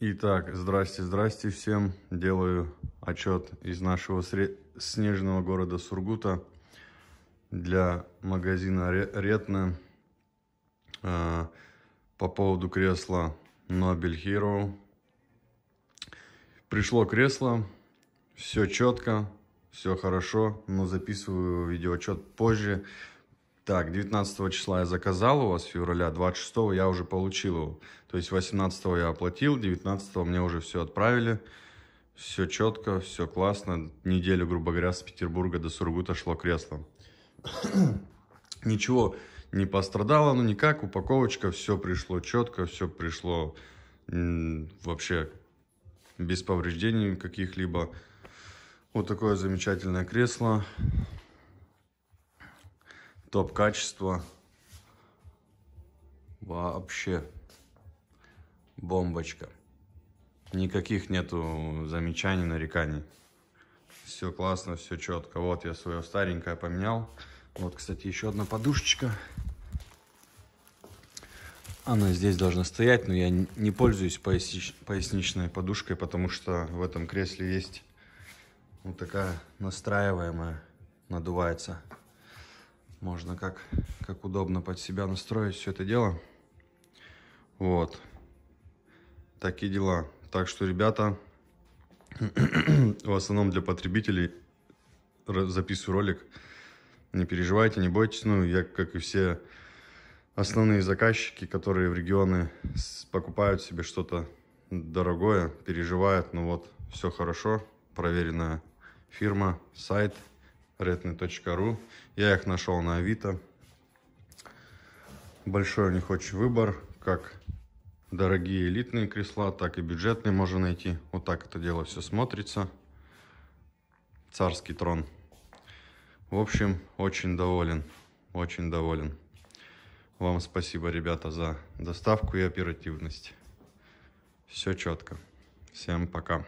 Итак, здрасте, здрасте всем. Делаю отчет из нашего сред... снежного города Сургута для магазина Ретна э, по поводу кресла Nobel Hero. Пришло кресло, все четко, все хорошо, но записываю видеоотчет позже. Так, 19 числа я заказал у вас февраля, 26 я уже получил его. То есть 18 я оплатил, 19 мне уже все отправили. Все четко, все классно. Неделю, грубо говоря, с Петербурга до Сургута шло кресло. Ничего не пострадало, ну никак, упаковочка, все пришло четко, все пришло вообще без повреждений каких-либо. Вот такое замечательное кресло топ-качество. Вообще бомбочка. Никаких нету замечаний, нареканий. Все классно, все четко. Вот я свое старенькое поменял. Вот, кстати, еще одна подушечка. Она здесь должна стоять, но я не пользуюсь пояснич... поясничной подушкой, потому что в этом кресле есть вот такая настраиваемая, надувается. Можно как, как удобно под себя настроить все это дело. Вот. Такие дела. Так что, ребята, в основном для потребителей записываю ролик. Не переживайте, не бойтесь. Ну, я, как и все основные заказчики, которые в регионы покупают себе что-то дорогое, переживают. Ну вот, все хорошо, проверенная фирма, сайт – rednet.ru. Я их нашел на Авито. Большой у них очень выбор, как дорогие элитные кресла, так и бюджетные можно найти. Вот так это дело все смотрится. Царский трон. В общем, очень доволен, очень доволен. Вам спасибо, ребята, за доставку и оперативность. Все четко. Всем пока.